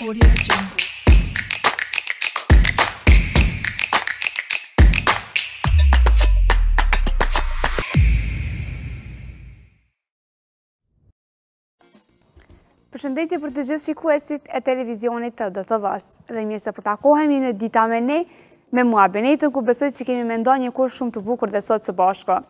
Përshëndetje për të gjithë shikuesit e televizionit të dhe të vasë. Dhe mirë se përtakohemi po në dita me ne, me mua benetën, ku besoj që kemi me një kur shumë të bukur dhe sot së bashko.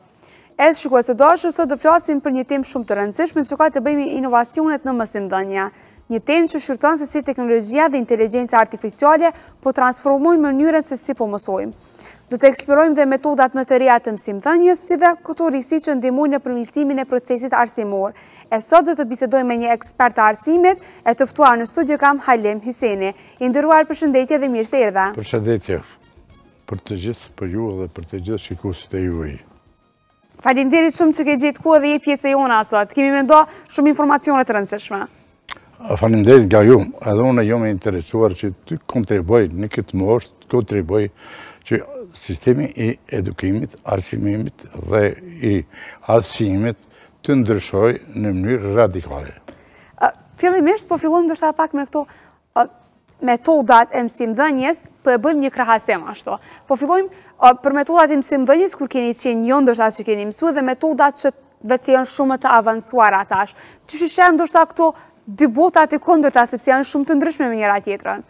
Edhe shikues të dashë, sot dhe flasim për një tim shumë të rëndësishme, që ka të bëjmë inovacionet në mësim dënja një temë që shqyrton se si teknologjia dhe inteligencia artificiale po transformojnë mënyrën se si po mësojmë. Do të eksplorojmë dhe metodat më të reja të mësimdhënjes, si dhe këto rrisi që ndihmojnë në përmirësimin e procesit arsimor. E sot do të bisedojmë me një ekspert të arsimit, e të ftuar në studio kam Halim Hyseni. I nderuar përshëndetje dhe mirë se erdha. Përshëndetje. Për të gjithë, për ju dhe për të gjithë shikuesit e juaj. Faleminderit shumë që ke kohë dhe je pjesë e jona sot. Kemi ndo shumë informacione të rëndësishme. Falimderit nga ju, edhe unë e ju me interesuar që të kontriboj në këtë mosht, të kontriboj që sistemi i edukimit, arsimimit dhe i asimit të ndryshoj në mënyrë radikale. Filim po fillojmë dështë pak me këto metodat e mësim dhenjes, po e bëjmë një krahasema, ashto. Po fillojmë për metodat e mësim dhenjes, kur keni qenë njën dështë atë që keni mësu, dhe metodat që vëtë si janë shumë të avansuar atash. Që shë shenë dështë këto metodat dy botat e kondërta, sepse janë shumë të ndryshme me njëra tjetërën?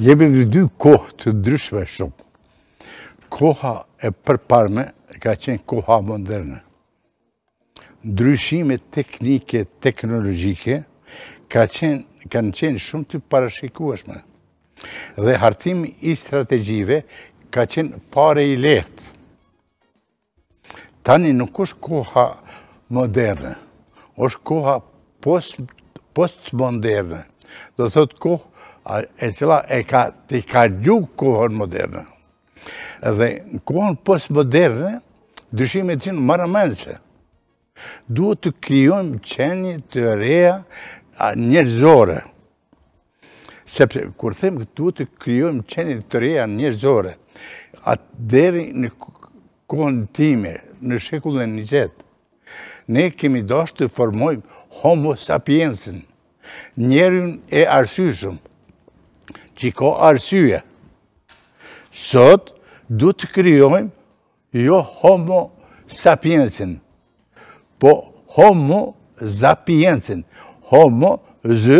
Jemi në dy kohë të ndryshme shumë. Koha e përparme ka qenë koha moderne. Ndryshime teknike, teknologjike, ka qenë, kanë qenë shumë të parashikueshme. Dhe hartimi i strategjive ka qenë fare i lehtë. Tani nuk është koha moderne, është koha post post-moderne. Do thot kohë e cila e ka të ka gjukë kohën moderne. Dhe në kohën postmoderne, dyshime të në marë mëndëse. Duhet të kryojmë qenje të reja njërzore. Sepse, kur them këtë duhet të kryojmë qenje të reja njërzore, atë deri në kohën time, në shekullën një ne kemi doshtë të formojmë homo sapiensën, njerën e arsyshëm, që i ka arsyje. Sot, du të kryojmë jo homo sapiencin, po homo zapiencin. Homo zë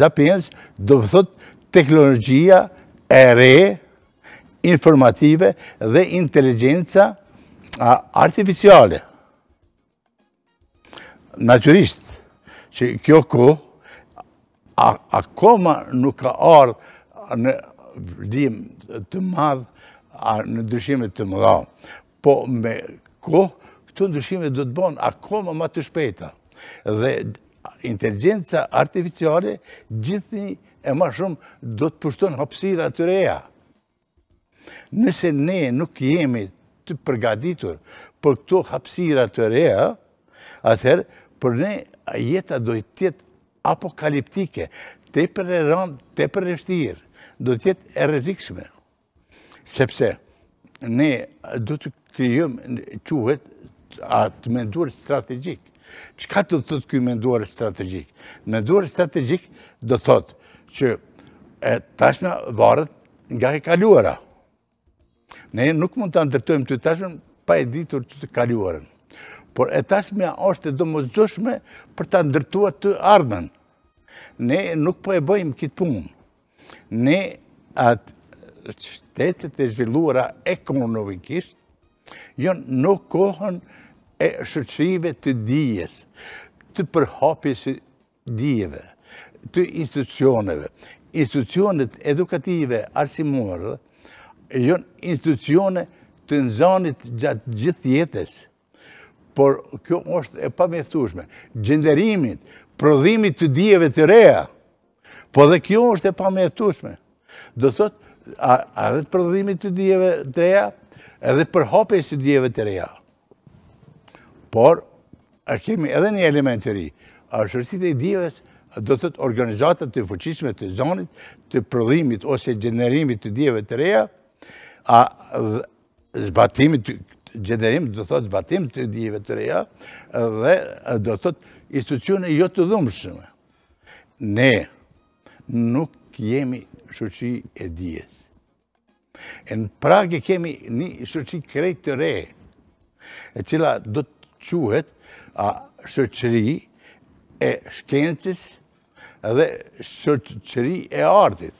zapienc, do pëthot teknologjia e re, informative dhe inteligenca artificiale. Naturisht, që kjo ku, a, koma nuk ka ardhë në vëllim të madhë, a në ndryshime të mëdha. Po me kohë këto ndryshime do të bënë akoma më të shpejta. Dhe inteligjenca artificiale gjithni e më shumë do të pushton hapësira të reja. Nëse ne nuk jemi të përgaditur për këto hapësira të reja, atëherë për ne jeta do tjetë apokaliptike, te për e rëndë, te për e shtirë, do tjetë e rezikshme. Sepse, ne do të kryjëm quhet atë menduar strategjik. Qëka të të të kjoj menduar strategjik? Menduar strategjik do të thotë që tashme varët nga e kaluara. Ne nuk mund të ndërtojmë të tashme pa e ditur të të kaluarenë por e tashmja është e domozgjoshme për ta ndërtuar të ardhmen. Ne nuk po e bëjmë këtë punë. Ne atë shtetet e zhvilluara ekonomikisht janë në kohën e shoqërive të dijes, të përhapjes së dijeve, të institucioneve. Institucionet edukative arsimore janë institucione të nxënit gjatë gjithë jetës por kjo është e pa Gjenderimit, prodhimit të dijeve të reja, po dhe kjo është e pa Do thot, a dhe të prodhimit të dijeve të reja, edhe për hape së dijeve të reja. Por, a kemi edhe një element të ri, a shërësit e dijeve do të të organizatët të fëqishme të zonit, të prodhimit ose gjenerimit të djeve të reja, a zbatimit të gjenerim, do thot zbatim të dijeve të reja, dhe do thot institucione jo të dhumëshme. Ne nuk jemi shuqi e dijes. Në Pragë kemi një shuqi krejt të re, e cila do të quhet a shuqëri e shkencës dhe shuqëri e artit.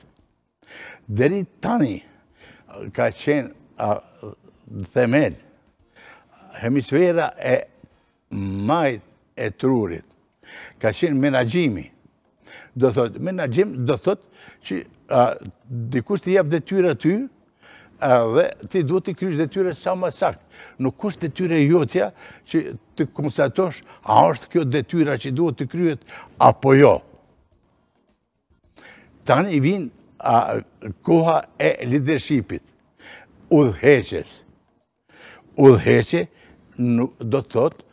Deri tani ka qenë a themelë hemisfera e majt e trurit, ka qenë menagjimi. Do thot, menagjim do thot që dikush të jep dhe tyra ty, dhe ti du të krysh dhe tyre sa më sakt. Nuk kusht dhe tyre jotja që të konstatosh a është kjo dhe tyra që du të kryet, apo jo. Tanë i vinë koha e leadershipit, udheqes. Udheqes, do të thotë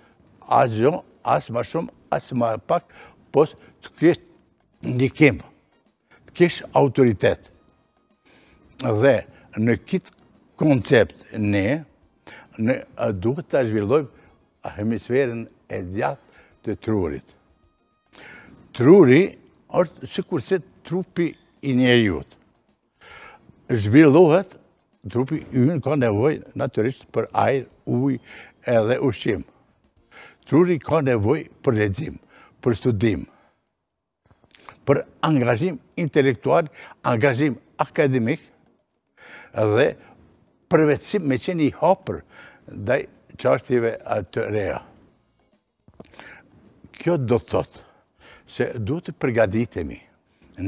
asgjë, as jo, më shumë, as më pak, pos të kesh ndikim, të kesh autoritet. Dhe në kitë koncept ne, ne duhet të zhvillojmë hemisferën e djatë të trurit. Truri është si kurse trupi i jutë. Zhvillohet, trupi i unë ka nevoj, naturisht, për ajer, ujë, edhe ushqim. Truri ka nevoj për lecim, për studim, për angazhim intelektual, angazhim akademik, dhe përvecim me qeni hopër dhe qashtive të reja. Kjo do të thotë se du të përgaditemi,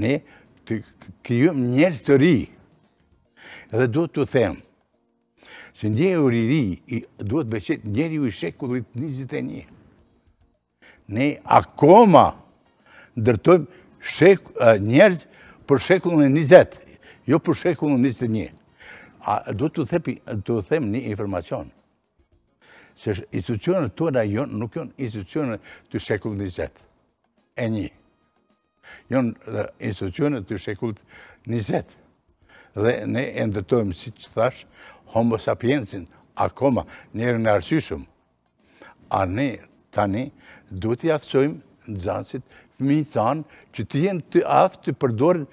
ne të kryum njerës të ri, dhe du të themë, Se një e uri ri, duhet beqet njeri u i shekullit 21. Ne akoma ndërtojmë shek, njerëz për shekullin 20, jo për shekullin 21. A do të thepi, do të them një informacion. Se institucionet të rajon nuk jonë institucionet të shekullin 20 e një. Jonë institucionet të shekullit 20. Dhe ne ndërtojmë, si që thash, homo sapiencin, akoma, njerë në arsyshëm. A ne, tani, du të aftësojmë në zansit të tanë që të jenë të aftë të përdorin në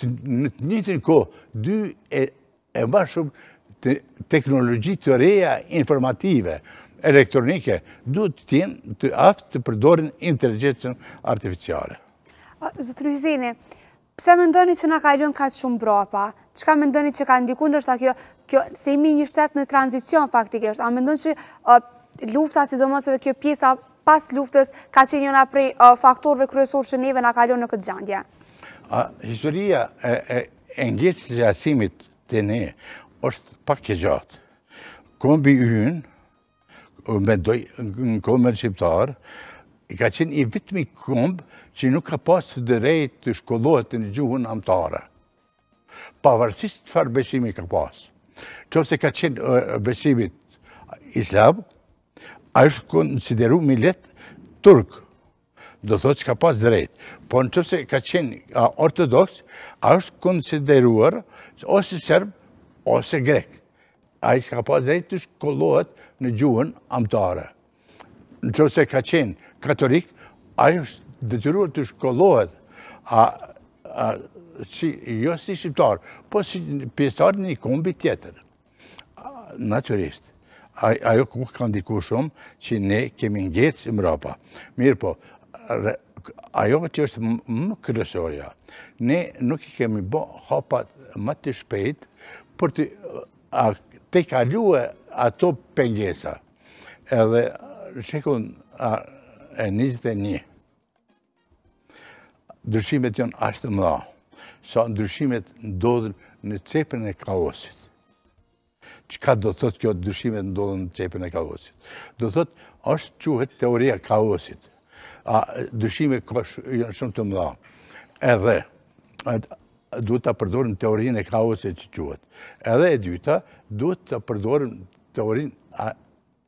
të një të një kohë, dy e ma shumë të teknologi të reja informative, elektronike, du të jenë të aftë të përdorin inteligencën artificiale. Zotë Ruzini, pëse më ndoni që nga ka gjënë ka të shumë bropa? Që ka ndoni që ka ndikun është akjo kjo, se një shtetë në tranzicion faktikisht, a mendon që uh, lufta, si do edhe kjo pjesa pas luftës, ka qenë njëna prej uh, faktorve kryesor që neve nga kalon në këtë gjandje? historia e, e, e ngjitë të të ne, është pak e gjatë. Kombi yn, me doj, në kombën shqiptar, ka qenë i vitmi kombë që nuk ka pas të drejt të shkollohet në gjuhën amtare. Pavarësisht të farbeshimi ka pasë qofse ka qenë besimit islam, a është konsideru milet turk, do thot që ka pas drejt, po në qofse ka qenë ortodoks, a është konsideruar ose serb, ose grek, a i s'ka pas drejt të shkollohet në gjuhën amtare. Në qofse ka qenë katolik, a është detyruar të shkollohet, a si, jo si shqiptar, po si pjesëtar një kombi tjetër. Naturisht, ajo ku ka ndiku shumë që ne kemi ngecë i mrapa. Mirë po, ajo që është më kërësoria, ne nuk i kemi bo hapat më të shpejt për të, a, të ato pengesa. Edhe, shekun, a, e 21. Dërshimet jonë ashtë më dha sa ndryshimet ndodhën në cepën e kaosit. Qëka do thot kjo ndryshimet ndodhën në cepën e kaosit? Do thot, është quhet teoria kaosit. A ndryshime janë shumë të mëdha. Edhe, duhet të përdorim teorinë e kaosit që quhet. Edhe e dyta, duhet të përdorim teorinë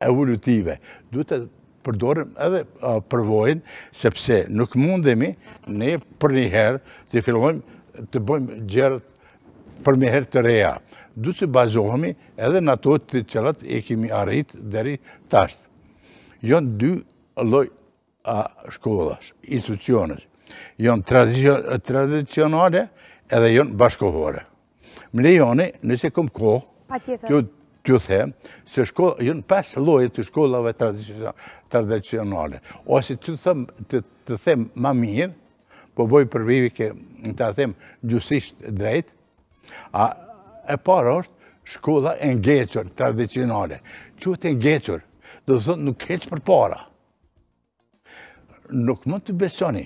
evolutive. Duhet të përdorim edhe përvojnë, sepse nuk mundemi ne për një herë të fillojmë të bëjmë gjërët për me herë të reja. Du të bazohemi edhe në ato të qëllat e kemi arrit dheri tashtë. Jonë dy loj a shkollash, institucionës. Jonë tradicionale edhe jonë bashkohore. Më lejoni, nëse këmë kohë, të ju them, se shkollë, jonë pas lojë të shkollave tradicionale. Ose të them ma mirë, po voj përvivi ke, në të them, gjusisht drejt, a e parë është shkolla e ngequr, tradicionale. Qëtë e ngequr, do të thotë nuk keqë për para. Nuk mund të besoni,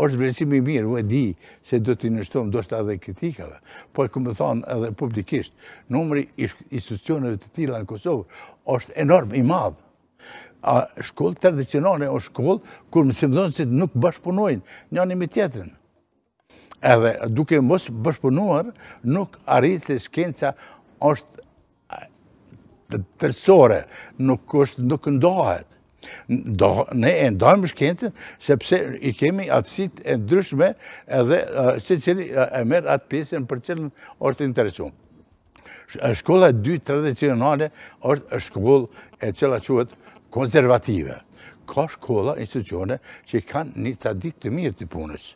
është vërësimi mirë, u e di se do të nështëtojmë, do shta edhe kritikave, po e këmë thonë edhe publikisht, numëri institucioneve të tila në Kosovë është enorm, i madhë. A shkollë tradicionale o shkollë kur më nuk bashkëpunojnë një një me tjetërin. Edhe duke mos bashkëpunuar, nuk arritë se shkenca është të tërësore, nuk është nuk ndohet. Ne e ndohem shkencën, sepse i kemi atësit e ndryshme edhe se qëri e merë atë pjesën për qëllën është interesuar. Shkolla dy tradicionale është shkollë e qëla quëtë konservative. Ka shkolla, institucione që kanë një tradit të mirë të punës,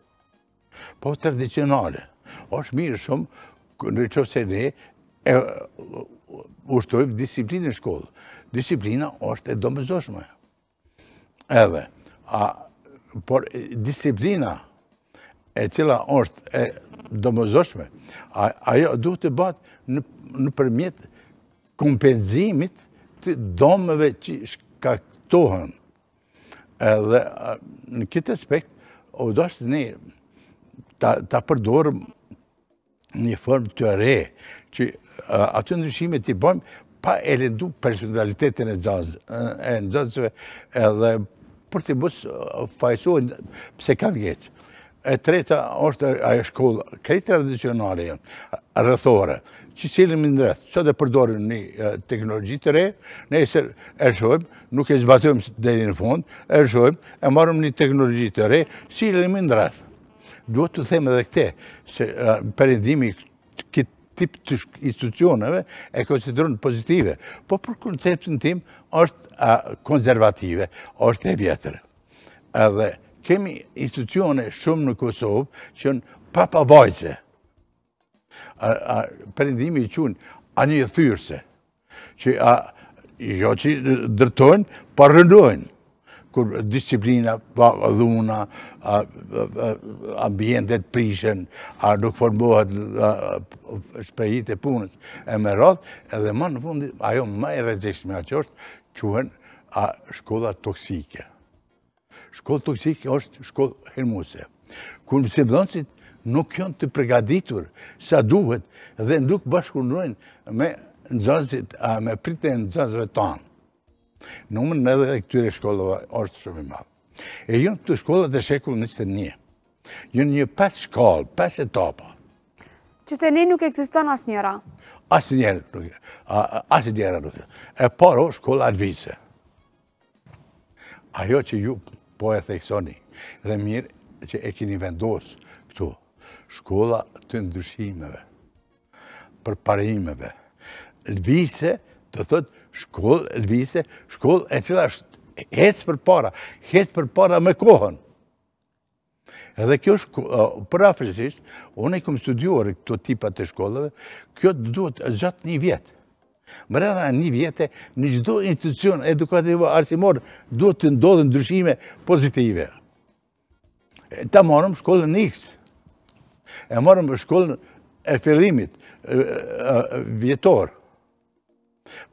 po tradicionale. është mirë shumë në qëfë se ne e ushtojmë disiplinë në shkollë. Disiplina është e domëzoshme. Edhe, a, por disiplina e cila është e domëzoshme, ajo duhet të batë në, përmjet kompenzimit të domëve që shkollë kaktohen. Edhe në këtë aspekt, o të ne ta, ta përdorëm një formë të re, që aty të i bëjmë pa e lindu personalitetin e gjazë, gjazëve, edhe për të bësë fajsohen pse kanë gjecë. E treta është ajo shkollë, krejtë tradicionale jënë, rëthore, që cilin më ndrëth. do e përdorim një teknologi të re, ne e ershojmë, nuk e zbatojmë dheri në fund, ershojmë, e marëm një teknologi të re, cilin më ndrëth. Duhet të them edhe këte, se përindimi këtë tip të institucionëve e konsiderën pozitive, po për konceptin tim është konservative, është e vjetër. Edhe kemi institucione shumë në Kosovë që në papavajtëse, përindimi i qunë, a një thyrëse, që a, jo që dërtojnë, pa po rëndojnë, kur disciplina, pa dhuna, a, ambientet prishen, a nuk formohet shprejit e punës, e me rrath, edhe ma në fundit, ajo ma e rezeshme a është quhen a shkolla toksike. Shkolla toksike është shkolla hermuse. Kur mësim nuk janë të përgaditur sa duhet dhe nuk bashkunojnë me nxazit, a me pritën nxazve tanë. Numën edhe këtyre shkollëve është shumë i malë. E jënë jo të shkollët e shekullë në qëtë një. Jënë jo një pas shkollë, pas etapa. Qëtë një nuk eksiston asë njëra? Asë njëra nuk e. Asë njëra nuk e. E paro shkollë vise. Ajo që ju po e theksoni dhe mirë që e kini vendosë shkolla të ndryshimeve, për parimeve. Lvise, të thot, shkollë, lvise, shkollë e cila është hecë për para, hecë për para me kohën. Edhe kjo shkollë, për afrësisht, unë e këmë studiuar këto tipat të shkollëve, kjo të duhet gjatë një vjetë. Mërëra një vjetë, një gjdo institucion edukativë arsimor duhet të ndodhë ndryshime pozitive. Ta morëm shkollën një iksë e marëm shkollën e fillimit, vjetor.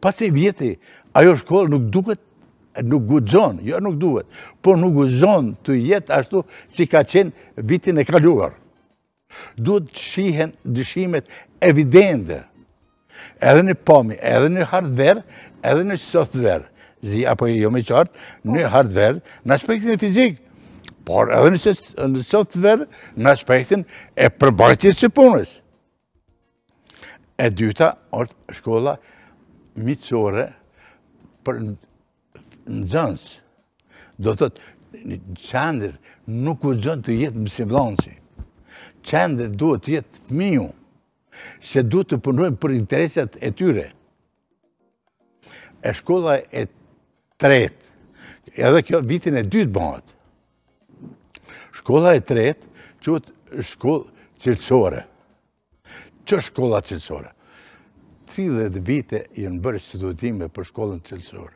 Pas e vjeti, ajo shkollë nuk duket, nuk gudzon, jo nuk duket, por nuk gudzon të jetë ashtu si ka qenë vitin e kaluar. Duhet shihen dëshimet evidente, edhe në pomi, edhe në hardware, edhe në software, zi apo jo, jo me qartë, në hardware, në aspektin e fizikë, por edhe në nësot të verë në aspektin e përbajtjes të punës. E dyta, është shkolla mitësore për nëzënës. Do të të të qëndër nuk u zënë të jetë mësi blanësi. Qëndër duhet të jetë fëmiu, se duhet të punoj për interesat e tyre. E shkolla e tretë, edhe kjo vitin e dytë bëhatë, Shkolla e tretë qëtë shkollë cilësore. Që shkolla cilësore? 30 vite janë bërë institutime për shkollën cilësore.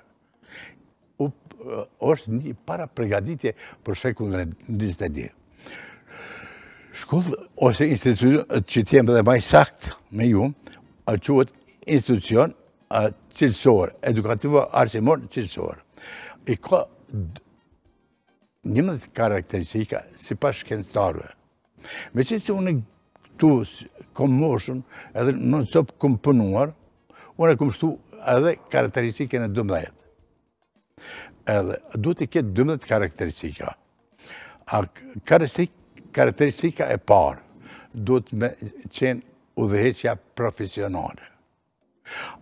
U eh, është një para pregaditje për shekullën e njështë Shkollë ose institucion që të jemë dhe maj sakt me ju, a qëtë institucion eh, cilësore, edukativa arsimon cilësore. I ka një mëdhë karakteristika si pas shkencëtarëve. Me që që unë këtu kom moshën edhe në në copë kom pënuar, unë e kom shtu edhe karakteristike në 12. Edhe du të ketë 12 karakteristika. A karakteristika e parë du të me qenë udheqja profesionale.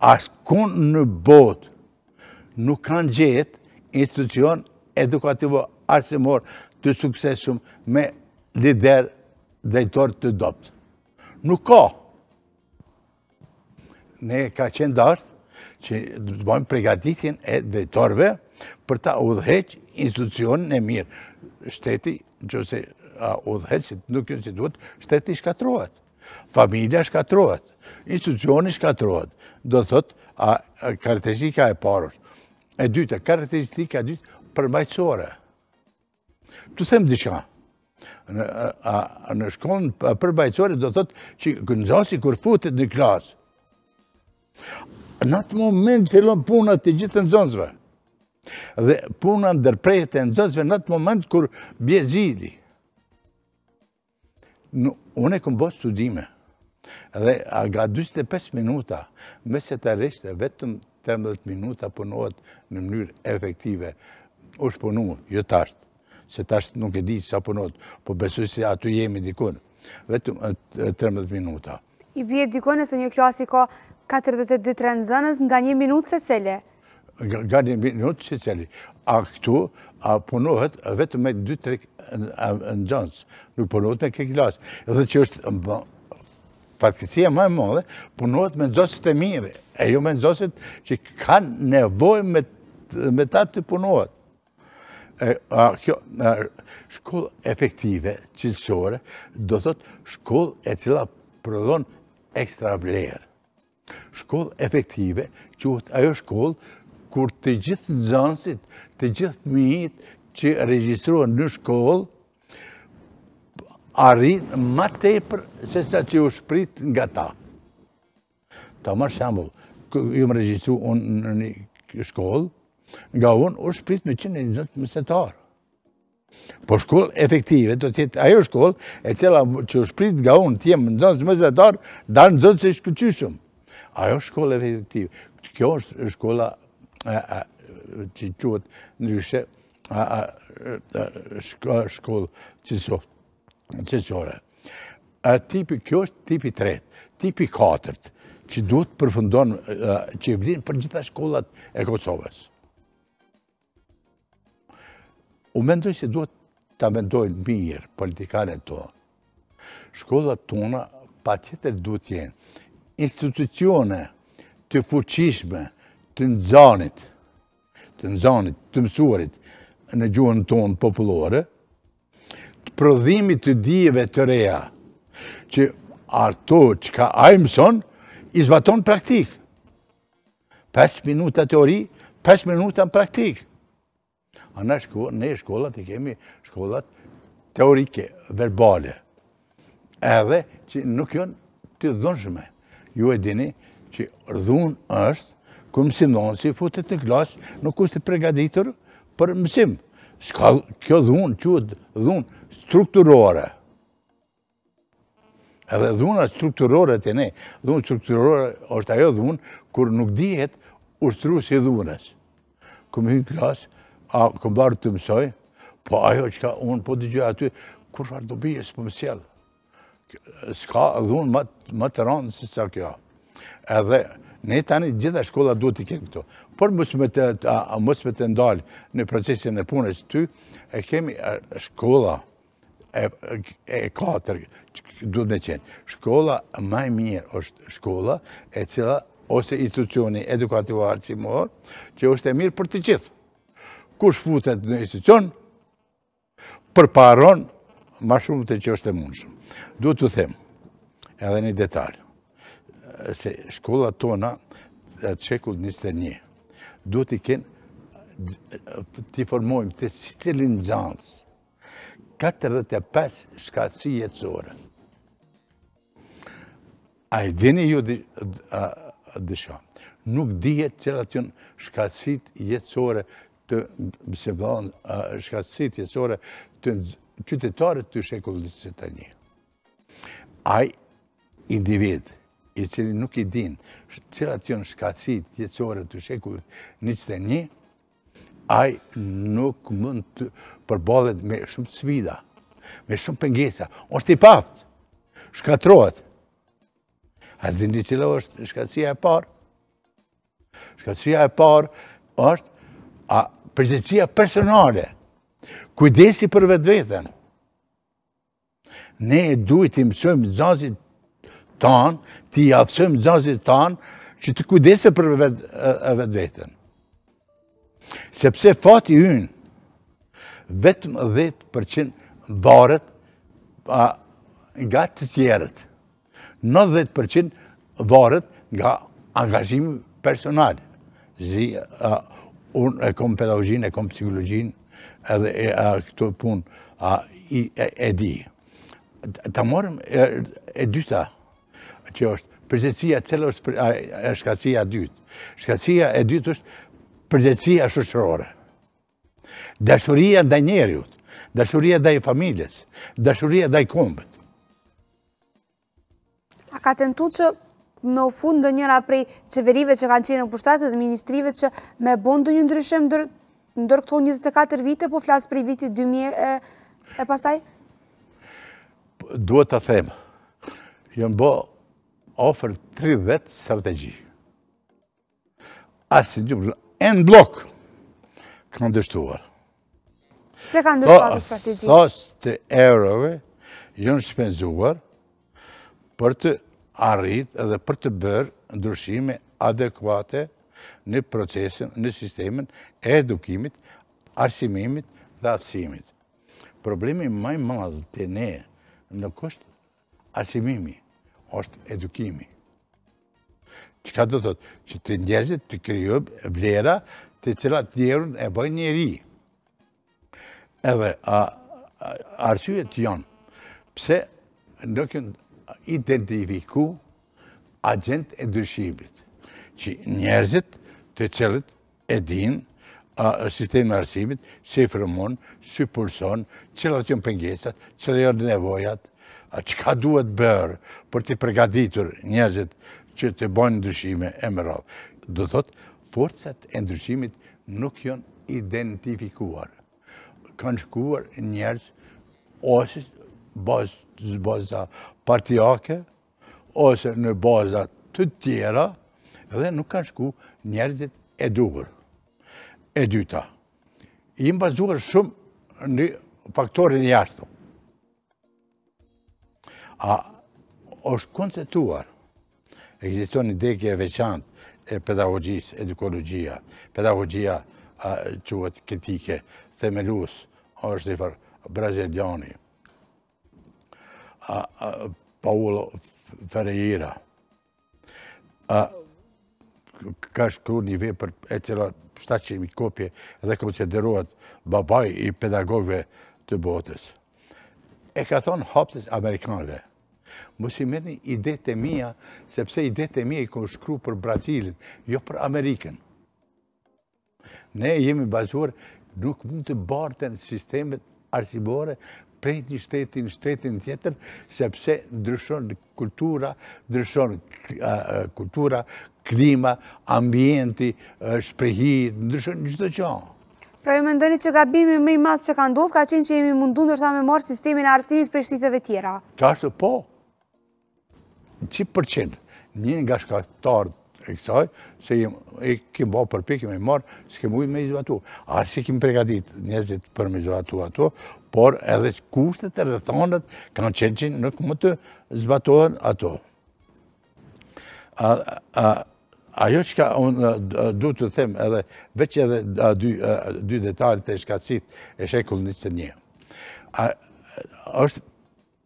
As kun në botë nuk kanë gjetë institucion edukativo arsimor të sukseshëm me lider drejtor të dopt. Nuk ka. Ne ka qenë dashtë që të bëjmë pregatitin e drejtorve për ta udheq institucionin e mirë. Shteti, në që se udheq, nuk institut, shteti shkatruat. Familia shkatruat. Institucionin shkatruat. Do thot, karakteristika e parur. E dyta, karakteristika e dyta përmajtësore të them diqa. Në, në shkon për do thotë që gëndzasi kur futit në klasë. Në atë moment fillon puna të gjithë të Dhe puna ndërprejt e nëzonsve në atë moment kur bje zili. Në, unë e këmë bërë studime. Dhe a, ga 25 minuta, me se të reshte, vetëm 13 minuta punohet në mënyrë efektive, është punu, jo tashtë se tash nuk e di që sa punot, po besu si aty jemi dikun, vetëm 13 minuta. I bje dikun e se një klasi ka 42 trenzënës nga një minutë se cele? Nga një minutë se cele. A këtu punohet vetëm me 2-3 nxënës, nuk punohet me këtë klasi. Edhe që është po, fatkecija ma e modhe, punohet me nxënësit e mire, e jo me nxënësit që kanë nevoj me ta të punohet kjo shkollë efektive, cilësore, do thotë shkollë e cila prodhon ekstra vlerë. Shkollë efektive, që ajo shkollë, kur të gjithë nëzënsit, të gjithë mijit që regjistruan në shkollë, arrin ma tepër se sa që u shprit nga ta. Ta marë shambull, ju më regjistru unë në një shkollë, nga unë u shprit me 120 mesetar. Po shkollë efektive, do tjetë ajo shkollë e cila që u shprit nga unë të jemë në 120 danë da në dhëtë se shkëqyshëm. Ajo shkollë efektive. Kjo është shkolla a, a, që quët ndryshe a, shko, shkollë që sotë qeqore. kjo është tipi 3, tipi 4, që duhet përfundon, që i blinë për gjitha shkollat e Kosovës. U mendoj se duhet të mendojnë mirë politikane të. Shkollat tona pa tjetër duhet jenë institucione të fuqishme të nëzanit, të nëzanit, të mësuarit në gjuhën tonë populore, të prodhimi të dijeve të reja, që ato që ka ajmëson, izbaton praktikë. 5 minuta teori, 5 minuta praktikë. A në ne shkollat i kemi shkollat teorike, verbale. Edhe që nuk jënë të dhunshme. Ju e dini që rëdhun është, ku mësindonë si futet në klasë, nuk është të pregaditur për mësim. Shka, kjo dhunë, që dhunë strukturore. Edhe dhuna strukturore të ne. Dhunë strukturore është ajo dhunë, kur nuk dihet ushtru si dhunës. Këmë hynë klasë, a këm barë të mësoj, po ajo që ka unë po digjoj aty, kur farë do bije së po mësjel. Ska dhunë më të rëndë si sa kjo. Edhe, ne tani gjitha shkolla duhet të kemë këto. Por mësë me të ndalë në procesin e punës të ty, e kemi shkolla e katër, duhet me qenë. Shkolla maj mirë është shkolla e cila ose institucioni edukativarë që morë, që është e mirë për të gjithë kush futet në institucion, përparon ma shumë të që është e mundshëm. Duhet të them, edhe një detalë, se shkollat tona e të shekull njës të një, duhet të kënë të formojmë të si të linë 45 shkatsi jetësore. A i dini ju dësha, nuk dihet qëra të shkacit jetësore të mësje bëdhonë shkatsit jetësore të qytetarët të shekullit në të një. Aj individ, i cili nuk i din, cilat të jonë shkatsit jetësore të shekullit në qytetarët të një, aj nuk mund të përbalet me shumë cvida, me shumë pëngesa, është i paftë, shkatrohet. A dhe një cilë është shkatsia e parë? Shkatsia e parë është a përgjithësia personale, kujdesi për vetë vetën. Ne duhet të imësojmë zazit tanë, të i afësojmë zazit tanë, që të kujdesi për vetë vetën. Sepse fati ynë, vetëm 10% varet nga të tjerët. 90% varet nga angazhimi personal. Zi, a, Unë e kom pedagogjin, e kom psikologjin, edhe e këto pun, e di. Ta morëm e dyta, që është përgjëtësia cëllë është shkacija dytë. Shkacija e dytë është përgjëtësia shushërore. Dashuria dhe njerëjut, dashuria dhe i familjes, dashuria dhe i kombët. A ka tentu që në fund në njëra prej qeverive që kanë qenë në pushtatët dhe ministrive që me bond një ndryshim ndër këto 24 vite, po flasë prej viti 2000 e pasaj? Po, duhet të themë, jënë bo ofër 30 strategji. Asë një përshë, në blok kënë ndështuar. Se kanë ndështuar të strategji? Tos të eurove jënë shpenzuar për të arrit edhe për të bërë ndryshime adekuate në procesin, në sistemin e edukimit, arsimimit dhe atësimit. Problemi maj madhë të ne në kështë arsimimi, është edukimi. Qëka do thotë? Që të njerëzit të kryob vlera të cilat njerën e bëjnë njeri. Edhe, arsujet janë, pse nukën identifiku agent e dërshimit, që njerëzit të cilët e din sistemi arsimit, se i fërmon, se i pulson, qëllat jënë pëngjesat, qëllat jënë nevojat, qëka duhet bërë për të përgaditur njerëzit që të bojnë ndryshime e më rovë. Do thotë, forcat e ndryshimit nuk jonë identifikuar. Kanë shkuar njerëz ose baza partijake, ose në baza të tjera, dhe nuk kanë shku njerëzit e duhur. E dyta, i më bazuar shumë në faktorin jashtu. A është konceptuar, egziston një deke e veçant e pedagogjisë, edukologjia, pedagogjia që vëtë kritike, themelus, është një farë brazilioni, a, a, Paulo Ferreira. A, ka shkru një për e cila 700.000 kopje dhe këmë që dëruat babaj i pedagogve të botës. E ka thonë haptës Amerikanëve. Mësi mërni ide të mija, sepse ide të mija i kënë shkru për Brazilin, jo për Amerikën. Ne jemi bazuar, nuk mund të bartën sistemet arsibore prej një shtetin, shtetin tjetër, sepse ndryshon kultura, ndryshon kultura, klima, ambienti, shprehit, ndryshon një gjithë të qonë. Pra ju me ndoni që gabimi i matë që ka ndodhë, ka qenë që jemi mundu ndërta me marë sistemin e arrestimit për shtiteve tjera. Qashtë po. Në që përqenë, një nga shkaktarë e kësaj, se e kemë bërë për pikë me i marë, kemë ujtë me i zbatu. Arë si kemë pregatit njëzit për me i zbatu ato, por edhe kushtet e rëthanët kanë qenë qenë nuk më të zbatohen ato. Ajo që ka unë du të them edhe, veç edhe dy detalit e shkacit e shekull një të një. Êshtë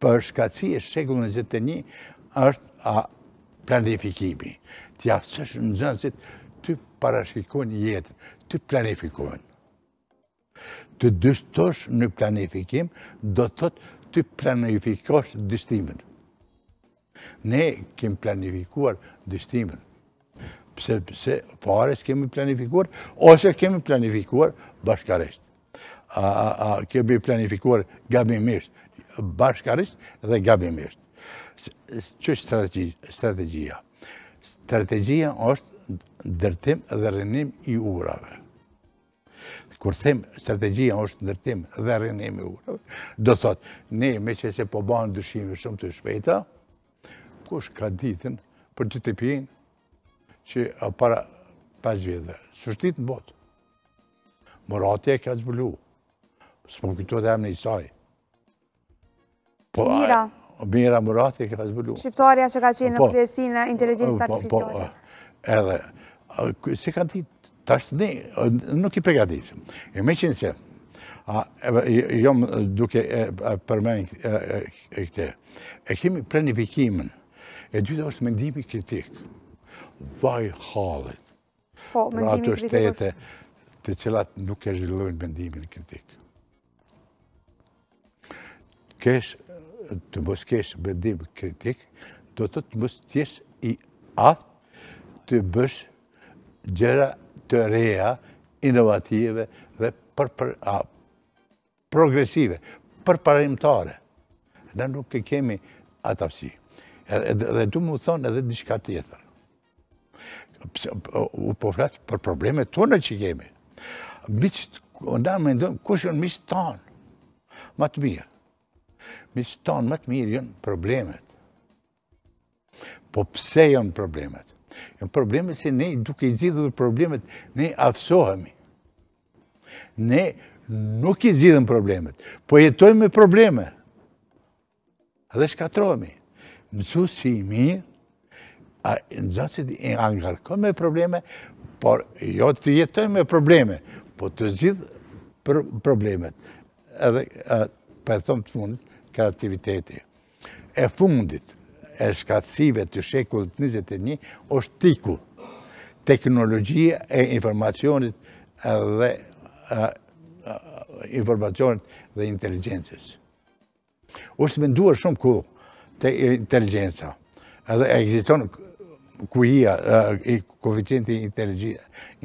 për shkaci e shekull një të një, është planifikimi t'jafësësh në nëzënësit, të parashikon jetën, të planifikon. Të dystosh në planifikim, do të thotë të planifikosh dystimin. Ne kemë planifikuar dystimin. Pse, pse fare s'kemi planifikuar, ose kemi planifikuar bashkarisht. A, a, a kemi planifikuar gabimisht, bashkarisht dhe gabimisht. Që strategia? strategjia është ndërtim dhe rrënim i urave. Kur them strategjia është ndërtim dhe rrënim i urave, do thot, ne me që se po banë dëshime shumë të shpejta, kush ka ditën për që të që para 5 vjetëve, së shtitë në botë. Morati e ka zbulu, së po këtu dhe emë një saj. Mira, Mira Murati e këta zbulu. Shqiptarja që ka qenë në po. kresi në inteligencës po, po, artificiale. Eh, edhe, eh, si ka dit, tash ne, eh, nuk i prega E me qenë se, jom duke përmeni e këte, e kemi planifikimin, e dyta është mendimi kritik, vaj halët, Për pra ato shtete të cilat nuk e zhvillojnë mendimin kritik. Kesh të mos kesh mendim kritik, do të të mos tjesh i aftë të bësh gjera të reja, inovative dhe për, progresive, përparimtare. Ne nuk e kemi atafsi. Dhe du mu thonë edhe një shka tjetër. Pse, u po flasë për problemet tonë që kemi. Miqët, në me ndonë, kush unë miqët tonë? mija misë tonë më të mirë jënë problemet. Po pse jënë problemet? Jënë problemet se ne duke i dhe problemet, ne afsohemi. Ne nuk i dhe problemet, po jetojmë me probleme. dhe shkatrohemi. Mësu si i mirë, a në zonësit i angarko me probleme, por jo të jetojmë me probleme, po të zidhë problemet. Edhe, për po e thomë të fundit, kreativiteti. E fundit e shkatsive të shekullit 21 është tiku, teknologjia e informacionit dhe e, informacionit dhe inteligencës. është venduar shumë ku të inteligenca, edhe e egziston i e, i koeficienti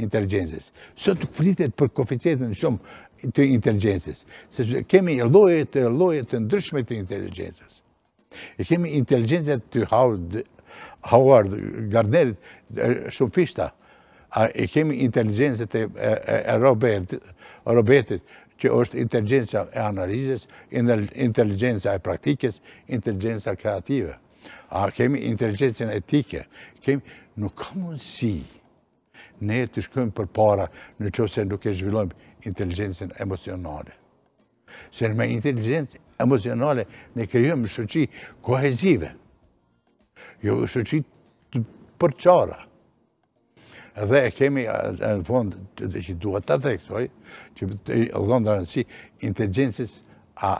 inteligencës. Sot flitet për koeficientin shumë të inteligencës. Se kemi lojët të lojët të ndryshme të inteligencës. E kemi inteligencët të Howard Gardnerit, shumë fishta. E kemi inteligencët e Robertit, që është inteligencëa e analizës, inteligencëa e praktikës, inteligencëa kreative. A kemi inteligencën etike, kemi nuk ka mundësi ne të shkëm për para në qëse nuk e zhvillojmë inteligencën emocionale. Se në me inteligencë emocionale ne kryojmë shëqi kohezive, jo shëqi për përqara. Dhe kemi në fond të që duhet të theksoj, që të dhonë të rëndësi inteligencës a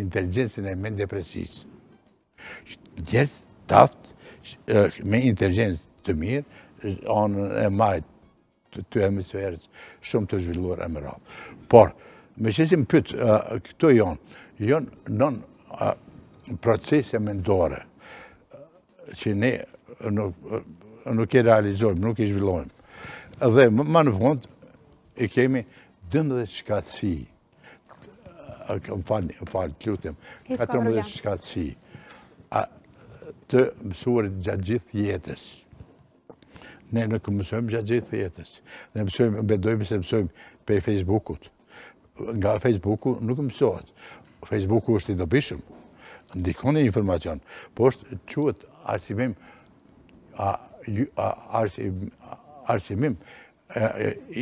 inteligencën e mendje presisë. Gjesë taftë me inteligencë të mirë, on e majtë të hemisferës, shumë të zhvilluar e më rrëmë. Por, me që si më pytë, këto jonë, jonë non procese mendore, që ne nuk, nuk e realizojmë, nuk e zhvillojmë. Dhe më në fund, i kemi dëmë shkatsi. Më falë, më falë, të lutim. Katëmë shkatsi. të mësuarit gjatë gjithë jetës. Ne në këmësojmë gjatë gjithë jetës. Ne mësojmë, bedojmë se mësojmë për Facebook-ut. Nga Facebook-u nuk mësojmë. Facebook-u është i dobishëm. Ndikoni informacion. Po është qëtë arsimim, arsimim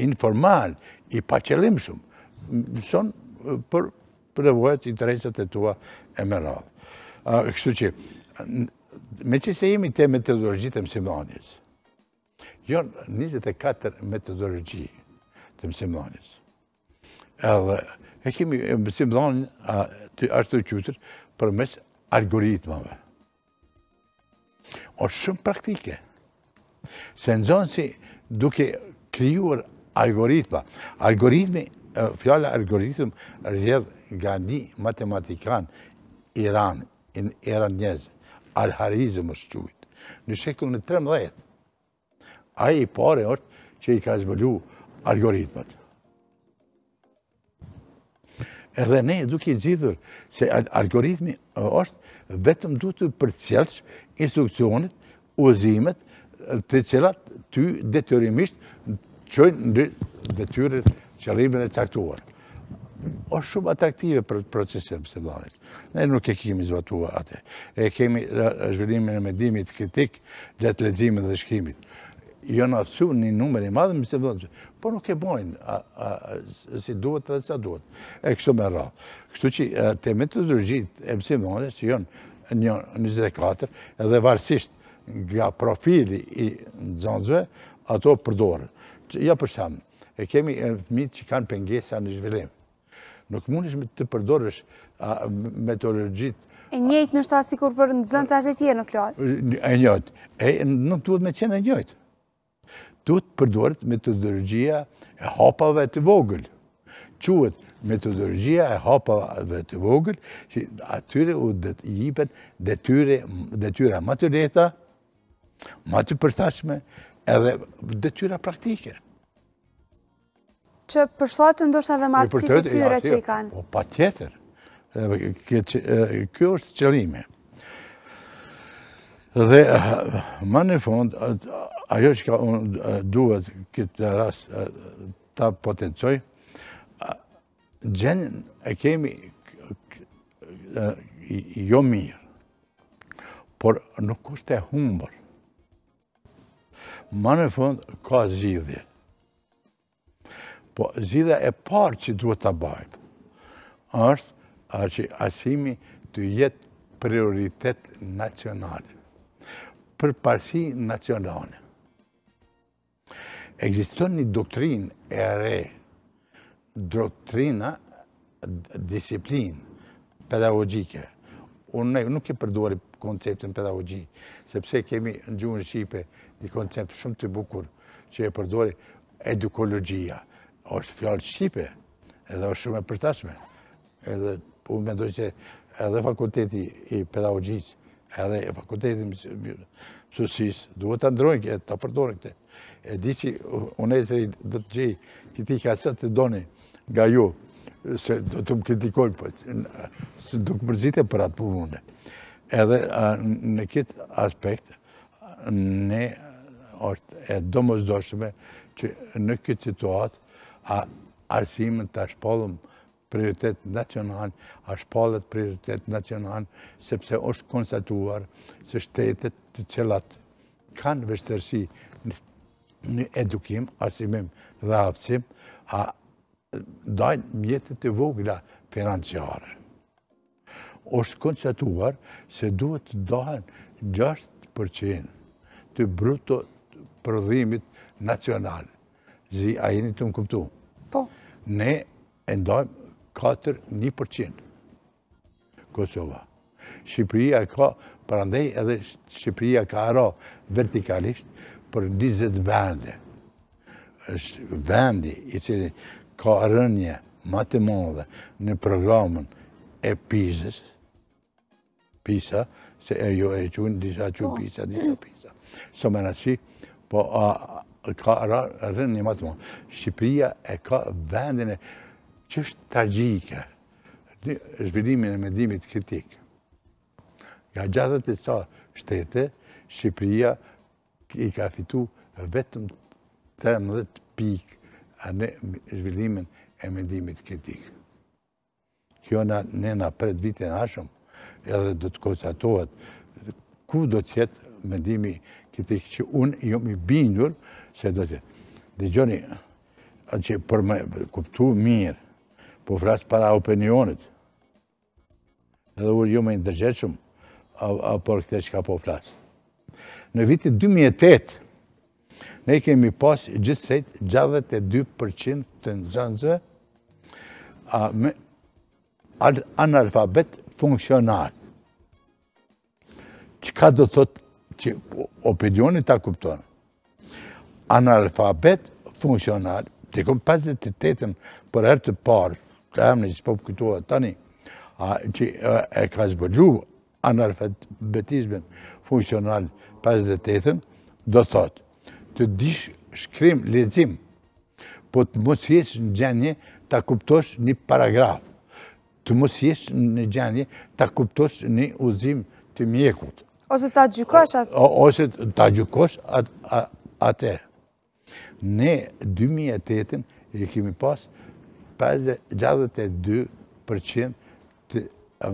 informal, i pacelim shumë. Mësojmë për përdovojët i e tua e më rrallë. Kështu që, me që se jemi te metodologjitë e mësimdanjës, janë jo, 24 metodologi të mësimdhanis. Edhe, e kemi mësimdhanin të ashtë të qytër për mes algoritmave. O shumë praktike. Se në zonë si duke kryuar algoritma. Algoritmi, fjallë algoritm, rrjedh nga një matematikan Iran, në Iran njëzë, alharizm është qujtë. Në shekullë në 13, aje i pare është që i ka zbëllu algoritmet. Edhe ne duke i gjithur se algoritmi është vetëm du të përcjelsh instrukcionit, uzimet, të cilat ty detyrimisht qojnë në detyrit qëllimin e caktuar. O shumë atraktive për procesin për sëndonit. Ne nuk e kemi zbatua atë. E kemi zhvillimin e medimit kritik, gjatë legjimin dhe shkimit jo në atësu një numër i madhë, mështë se vëllë po Por nuk e bojnë, si duhet edhe sa duhet. E kështu me ra. Kështu që të të dërgjit e mështë e që jonë një njëzit edhe varsisht nga profili i nëzëve, ato përdojnë. Ja për shamë, e kemi e që kanë pengesa në zhvillim. Nuk mundish të përdorësh me të dërgjit, E njëjtë nështë asikur për nëzënës atë e tjerë në klasë? E njëjtë. Nuk duhet me qenë e njëjtë duhet përdoret metodologjia e hapave të vogël. Quhet metodologjia e hapave të vogël, që atyre u det, jipen detyre, detyra më të leta, më të përstashme, edhe detyra praktike. Që përshlo të ndoshtë edhe më aftësit të tyre që jo. i kanë? Po, pa tjetër. Kjo është qëllime. Dhe, ma në fund, ajo që ka unë duhet këtë rast ta potencoj, gjenjën e kemi jo mirë, por nuk është e humbër. Ma në fundë, ka zidhje, Po zidhja e parë që duhet të bajtë, është që asimi të jetë prioritet nacionalit, për parësi nacionalit. Existon një doktrinë e re, doktrina, disiplinë pedagogike. Unë nuk e përduari konceptin pedagogi, sepse kemi në gjuhën Shqipe një koncept shumë të bukur që e përduari edukologia. është fjallë Shqipe edhe është shumë e përstashme. Edhe unë mendoj që edhe fakulteti i pedagogisë edhe fakulteti i mësusisë duhet të ndrojnë këtë, të përdojnë këtë e di që i do të gjej që ti ka sa të doni nga ju, se do të më kritikojnë po, se do këpërzite për atë punë. Edhe në këtë aspekt, ne është e domës doshme që në këtë situatë, a arsimin të shpallëm prioritet nacional, a shpallët prioritet nacional, sepse është konstatuar se shtetet të qëllat kanë vështërësi në edukim, arsimim dhe aftësim, a dajnë mjetët të vogla financiare. Oshtë konstatuar se duhet të dohen 6% të bruto prodhimit nacional. Zi, a jeni të më kuptu? Po. Ne e ndojmë 4-1% Kosova. Shqipëria ka, parandej edhe Shqipëria ka ara vertikalisht, për 20 vende. është vendi i cili ka rënje ma të madhe në programën e Pizës, Pisa, se e jo e qënë, disa qënë po. Pisa, disa Pisa. Së më në që, po ka rënje ma të madhe. Shqipëria e ka vendin e që është tajgjike, zhvillimin e medimit kritikë. Nga gjatët e ca shtete, Shqipëria i ka fitu vetëm 13 pikë a ne zhvillimin e mendimit kritik. Kjo na, ne na pred vitin ashëm, edhe do të konstatohet ku do të jetë mendimi kritik që unë jo mi bindur se do të jetë. Dhe gjoni, atë që për me kuptu mirë, po flasë para opinionit, edhe urë jo me ndërgjeqëm, apo këte që ka po flasë në vitit 2008, ne kemi pas gjithsejt 62% të nëzënëzë me analfabet funksional. Qëka do thot që opinionit ta kuptonë? Analfabet funksional, të kom 58-ën për herë të parë, të emni që po këtuat tani, që e ka zbëllu analfabetizmin funksional 58-ën, do të thotë, të dish shkrim lecim, po të mos jesh në gjenje të kuptosh një paragraf, të mos jesh në gjenje të kuptosh një uzim të mjekut. Ose të gjykosh atë? Ose të gjykosh atë. Ne, 2008-ën, i kemi pas 52% të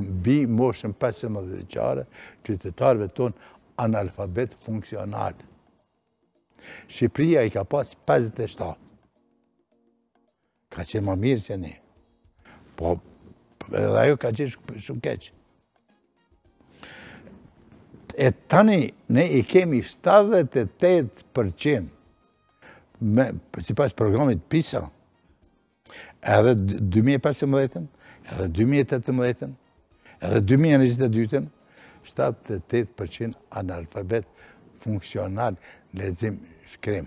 mbi moshën 15-veqare, qytetarëve tonë analfabet funksional. Shqipëria i ka pas 57. Ka qenë më mirë që ne. Po, edhe ajo ka qenë shumë keqë. E tani, ne i kemi 78% me, si pas programit PISA, edhe 2015, edhe 2018, edhe 2022, 78% analfabet funksional lezim shkrim.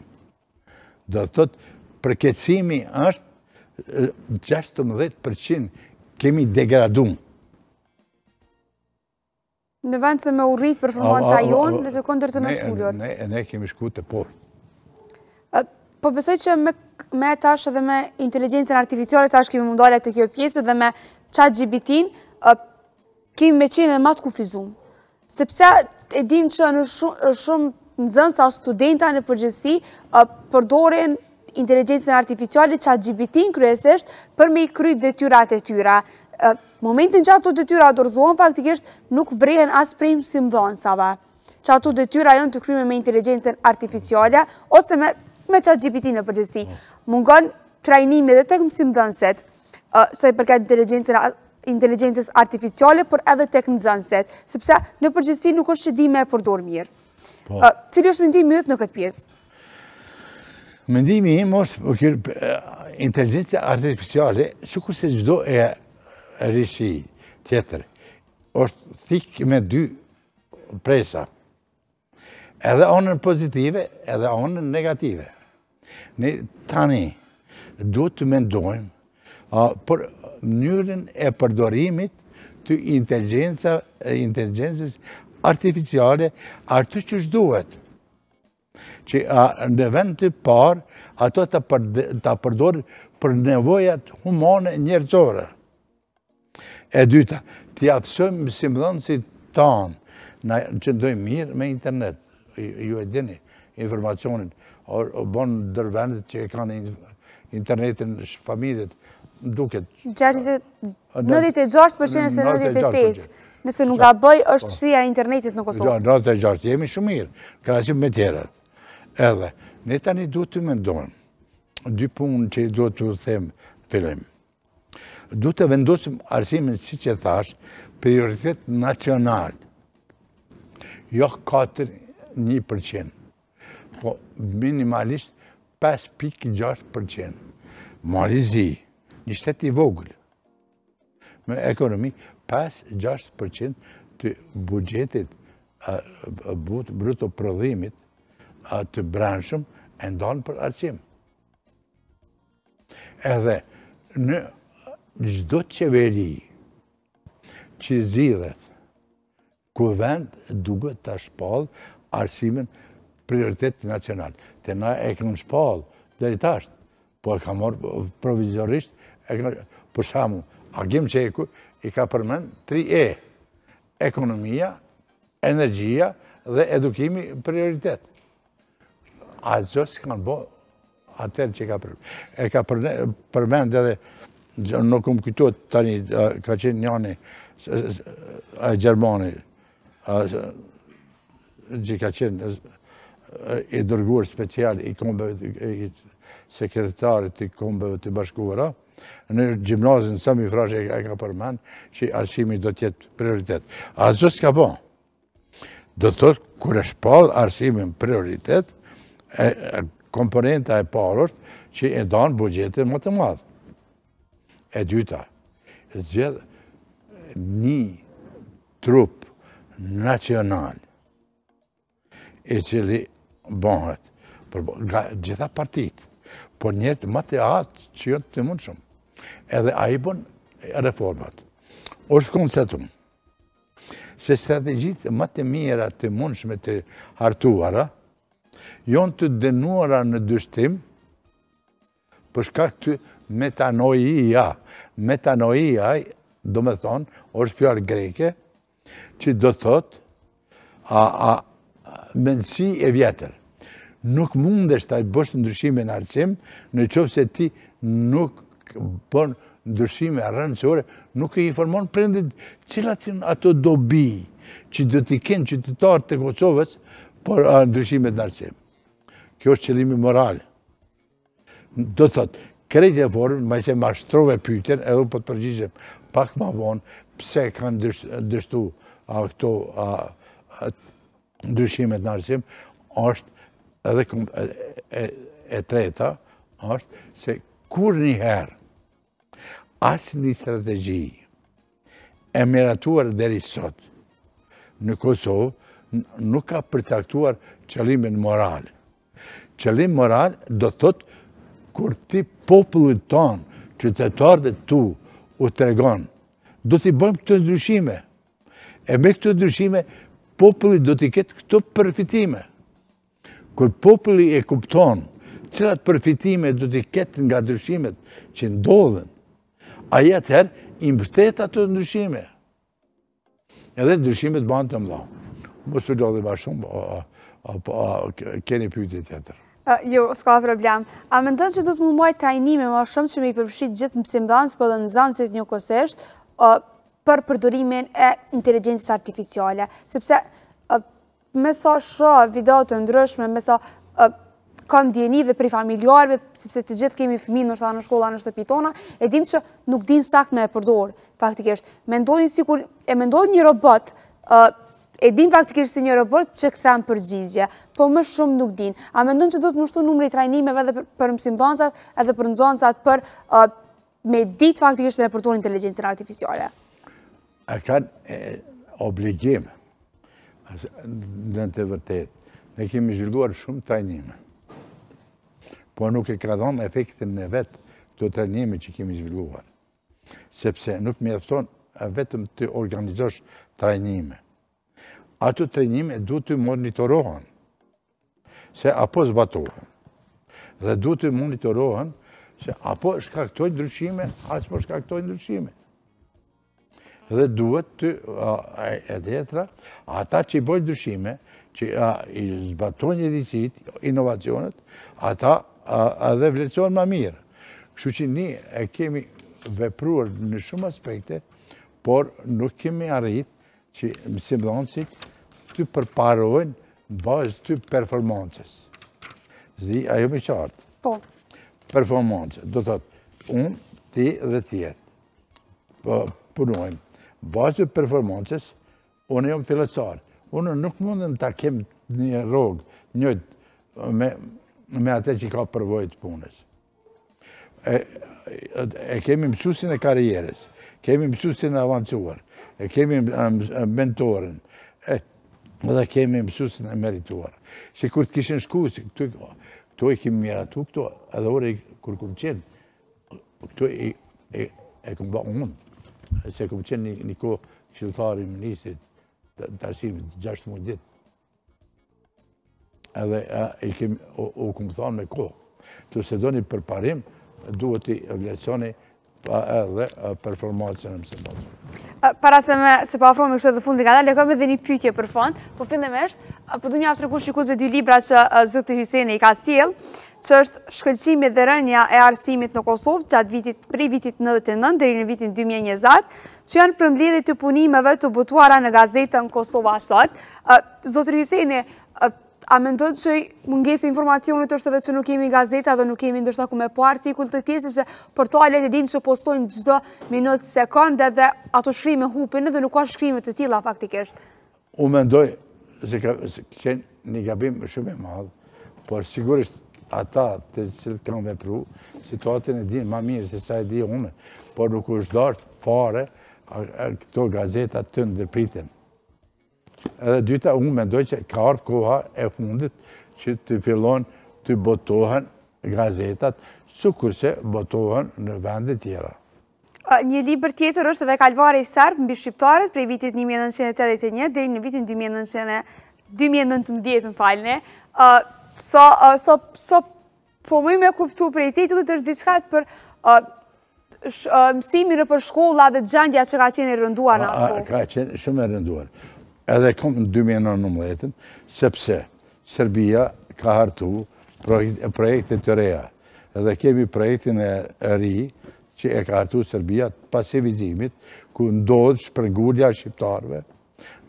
Do të thotë, përkecimi është 16% kemi degradum. Në vend se me u rritë performanca jonë, në të kondër të nështullur. Ne, ne, ne kemi shku të por. Po pësoj që me, me tash edhe me inteligencën artificiale, tash kemi mundale të kjo pjesë dhe me qatë gjibitin, kemi me qenë dhe matë kufizumë sepse e dim që në shumë në zënë sa studenta në përgjësi përdorin inteligencën artificiali që a gjibitin kryesisht për me i kryt detyrat e tyra. Momentin që ato detyra dorëzohen, faktikisht nuk vrejen as prejmë si më dhonë, Që ato detyra jënë të kryme me inteligencën artificiale ose me që a gjibitin në përgjësi. Mm. Mungon trajnimi dhe tek më si dhënëset, sa i përket inteligencën inteligencës artificiale, për edhe tek në zanset, sepse në përgjësi nuk është që di me e përdor mirë. Po. Cili është mëndimi jëtë në këtë pjesë? Mëndimi im është po inteligencës artificiale, që kurse gjdo e rishi tjetër, është thikë me dy presa, edhe onën pozitive, edhe onën negative. Ne tani, duhet të mendojmë, për mënyrën e përdorimit të inteligencës artificiale artë që është duhet. Që në vend të parë, ato të përdorë për nevojat humane njërëqore. E dyta, të jafësëm si më dhënë si tanë, në që ndojë mirë me internet, ju e dini informacionit, orë bënë dërvendit që e kanë internetin familjet, duket... 96% nëse nuk a bëj është shria po. internetit në jo, Kosovë. Jo, 96% jemi shumë mirë, krasim me tjerët. Edhe, ne tani duhet të mendojmë, dy punë që duhet të them fillim. Duhet të vendosim arsimin, si që thash, prioritet nacional. Jo 4-1%, po minimalisht 5.6%. Malizi, një shtetë i vogël me ekonomi, 5-6% të bugjetit bruto prodhimit të branshëm e ndonë për arqim. Edhe në gjdo të qeveri që zidhet ku vend duke të shpallë arsimin prioritetit nacional. Të na e kënë shpallë dhe i tashtë, po e ka morë provizorisht për shamu, Agim Qeku i ka përmen 3 E, ekonomia, energjia dhe edukimi prioritet. A që që kanë bo atër që ka përmen. E ka përmen dhe nuk këmë këtu tani, ka qenë njani e Gjermani, që ka qenë i dërguar special i sekretarit i kombëve të bashkuara, në gjimnazin sëmi frashe e ka përmend që arsimi do tjetë prioritet. A zë s'ka bon? Do të thotë, kër është palë arsimin prioritet, e, komponenta e parë është që e danë bugjetin më të madhë. E dyta, e të gjithë një trup nacional e cili bëhet nga gjitha partit, por njëtë më të atë që jëtë jo të mundë shumë edhe a i bon reformat. O është koncetum, se strategjit më të mira të mundshme të hartuara, jonë të denuara në dështim, përshka këtë metanoia. Metanoia, do me thonë, është fjarë greke, që do thotë a, a e vjetër. Nuk mundesh të bështë ndryshime në arqim, në qovë se ti nuk bën ndryshime rëndësore, nuk e informon prindit cilat janë ato dobi që do të kenë qytetar të Kosovës për ndryshime të nërësim. Kjo është qëllimi moral. Do thotë, krejtë e forën, ma se ma shtrove pyten, edhe po të përgjishëm pak ma vonë, pse kanë ndryshtu a këto ndryshime të nërësim, është edhe e, e, e treta, është se kur një herë, asë një strategi e miratuar dheri sot në Kosovë nuk ka përcaktuar qëlimin moral. Qëlim moral do thot kur ti popullit ton, qytetarve tu, u të regon, do t'i bëjmë këtë ndryshime. E me këtë ndryshime, popullin do t'i ketë këtë përfitime. Kër popullin e kupton, qëllat përfitime do t'i ketë nga ndryshimet që ndodhen, a jetë herë i ato të ndryshime. Edhe të ndryshime të banë të mdha. Më së gjallë dhe shumë, apo po, keni pyjtë i të tërë. Jo, s'ka problem. A me ndonë që du të mu muaj trajnime ma shumë që me i përfëshit gjithë mësim dhanës po për dhe në zanësit një kosesht për përdurimin e inteligencës artificiale. Sepse, me sa shohë video të ndryshme, me sa kam djeni dhe pri familjarve, sepse të gjithë kemi fëmi në shkolla në shkolla në shtëpi tona, e dim që nuk din sakt me e përdorë. faktikisht. Mendojnë e mendojnë një robot, e din faktikisht si një robot që këthem përgjigje, po më shumë nuk din. A mendojnë që do të mështu numri i trajnimeve dhe për mësimdonsat edhe për nëzonësat për me dit faktikisht me e përdojnë inteligencën artificiale? A kanë obligim, në të vërtet, ne kemi zhvilluar shumë trajnime po nuk e ka dhonë efektin e vetë të trenimi që kemi zhvilluar. Sepse nuk me efton vetëm të organizosh trenime. Ato trenime du të monitorohen, se apo zbatohen. Dhe du të monitorohen, se apo shkaktojnë ndryshime, asë po shkaktojnë ndryshime. Dhe duhet të e djetra, ata që i bojnë ndryshime, që i zbatojnë një rizit, inovacionet, ata a dhe vlerësohen më mirë. Kështu që ni e kemi vepruar në shumë aspekte, por nuk kemi arrit që mësim të përparojnë në bazë të performances. Zdi, ajo me qartë. Po. Performances, do të thotë, unë, ti dhe tjetë. Po, punojnë. Në bazë të performances, unë e jom filosarë. Unë nuk mundën të kemë një rogë, njëtë, me me atë që ka përvojë të punës. E, e, kemi mësusin e karierës, kemi mësusin e avancuar, e kemi mentorin, e, dhe kemi mësusin e merituar. Që kur të kishin shku, këtu, këtu i kemi mjera tu, këtu, edhe ore, kur këmë qenë, këtu e, këmë ba e se këmë qenë një, kohë ko qiltari ministrit, të, të 16 mundit, edhe i kemi u këmë thonë me kohë. Të se do një përparim, duhet të vlecioni edhe performacin e mëse mëse. Para se me se pa po afrojme kështë dhe fundi ka da, lekojme dhe një pykje për fond, po fillim eshtë, po du një aftër kur shikuzve dy libra që Zëtë Hyseni i ka siel, që është shkëllqimi dhe rënja e arsimit në Kosovë gjatë vitit, pri vitit 99 dhe në vitin 2020, që janë përmlidhe të punimeve të butuara në gazetën Kosovë asot. Zotër Hyseni, A mendojtë që mungesi informacionit është edhe që nuk kemi gazeta dhe nuk kemi ndështë ku me po artikull të tjesim, se për to alet e dim që postojnë gjdo minut sekunde dhe ato shkrimi hupin dhe nuk ka shkrimi të tila faktikisht. U mendoj, se qenë një gabim shumë e madhë, por sigurisht ata të cilë kanë vepru, situatën e dinë ma mirë se sa e di unë, por nuk është dartë fare këto gazeta të ndërpritin. Edhe dyta, unë mendoj që ka orë koha e fundit që të fillon të botohen gazetat, su kurse botohen në vendet tjera. Një liber tjetër është dhe kalvare i sërbë mbi shqiptarët prej vitit 1981 dhe në vitin 2019, në falëne. So, po më me kuptu prej ti, të të është diçkat për mësimin në për shkolla dhe gjandja që ka qenë rënduar në atë Ka qenë shumë rënduar edhe kom në 2019, sepse Serbia ka hartu projekte të reja. Edhe kemi projektin e ri që e ka hartu Serbia pas e vizimit, ku ndodhë shpërngurja shqiptarve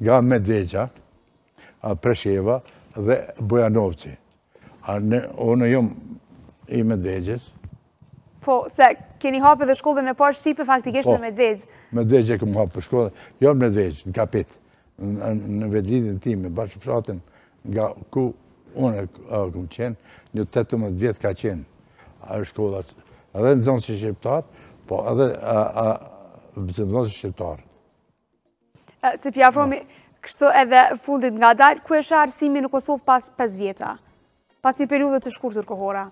nga Medveqa, Presheva dhe Bojanovci. A në, o jom i Medveqës. Po, se keni hapë dhe shkollën e parë Shqipë, faktikisht po, në Medveqë. Medveqë e këmë hapë për shkollën, jo në Medveqë, në kapitë në vedlidin ti me bashkë nga ku unë e këmë qenë, një të të vjetë ka qenë shkolla. Edhe në zonë që shqiptar, po edhe në zonë që shqiptar. Se pja fromi, kështu edhe fundit nga dalë, ku e shë arsimi në Kosovë pas 5 vjeta? Pas një periudhe të shkurë kohora?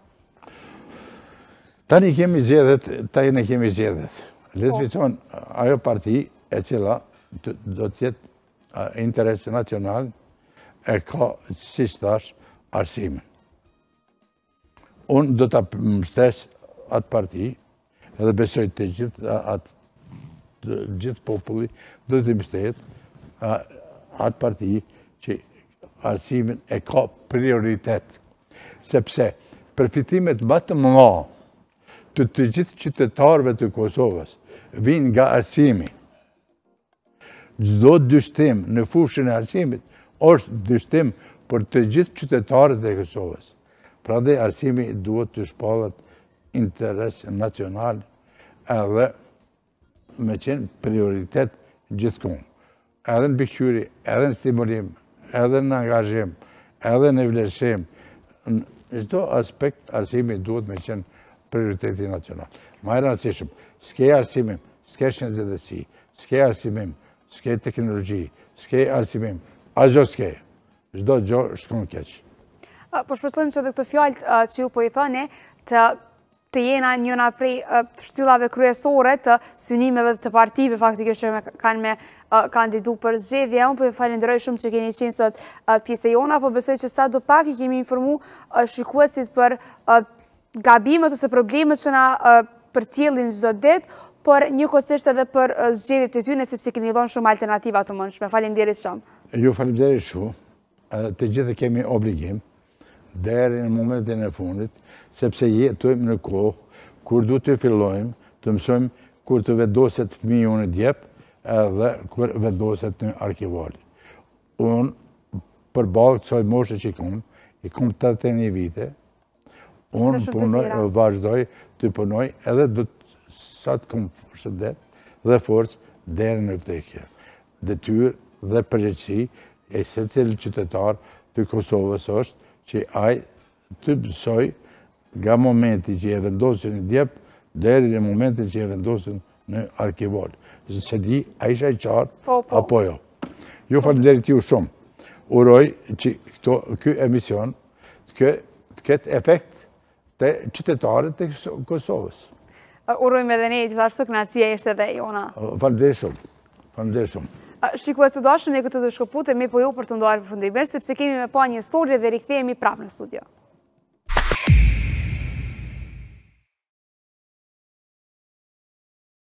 Tani kemi zjedhet, ta një kemi zjedhet. të po. tonë, ajo parti e cila do tjetë interesi nacional e ka, si thash, arsimin. Unë do të mështes atë parti, edhe besoj të gjithë atë gjithë populli, do të mështet atë parti që arsimin e ka prioritet. Sepse përfitimet më të mëna të të gjithë qytetarëve të Kosovës vinë nga arsimin, gjdo dyshtim në fushën e arsimit është dyshtim për të gjithë qytetarët e Kosovës. Pra dhe arsimi duhet të shpallat interes nacional edhe me qenë prioritet gjithë Edhe në bikqyri, edhe në stimulim, edhe në angazhim, edhe në vleshim. Në gjdo aspekt arsimi duhet me qenë prioriteti nacional. Ma e rënësishëm, s'ke arsimim, s'ke shenëzëdësi, s'ke arsimim, s'ke teknologi, s'ke arsimim, a gjo s'ke, zdo gjo është kënë keq. Po shpërcojmë që dhe këtë fjallët që ju po i thëne, të të jena njëna prej të shtyllave kryesore të synimeve dhe të partive, faktik që me kanë me kandidu për zxedhje. Unë për po falenderoj shumë që keni qenë sot pjese jona, po besoj që sa do pak i kemi informu shikuesit për gabimet ose problemet që na përtjelin zdo detë, por një kosisht edhe për zgjedit të ty, nësip si këni dhonë shumë alternativa të mënshme. Falim dirit shumë. Ju falim dirit shumë, të gjithë kemi obligim, deri në momentin e fundit, sepse jetojmë në kohë, kur du të fillojmë, të mësojmë kur të vedoset fëmiju në djepë edhe kur vedoset në arkivali. Unë për balë të soj moshe që i kumë, i kumë 81 vite, unë vazhdoj të punoj, edhe dhëtë sa të kom shëndet dhe forcë dhe në vdekje. Dhe tyrë dhe përgjëci e se cilë qytetarë të Kosovës është që ajë të pësoj nga momenti që e vendosin në djepë dhe në momenti që e vendosin në arkivalë. Zë se di, a isha i qartë, po, po. apo jo. Ju falë në shumë. Uroj që këto kjo emision të këtë efekt të qytetarët të Kosovës urojmë edhe ne gjithashtu këna cia ishte dhe jona. Falem dhe shumë, falem dhe shumë. Shikua se doashtë ne e këtë të shkoputë e me po ju për të ndoarë për sepse kemi me pa një histori dhe rikëthejemi prapë në studio.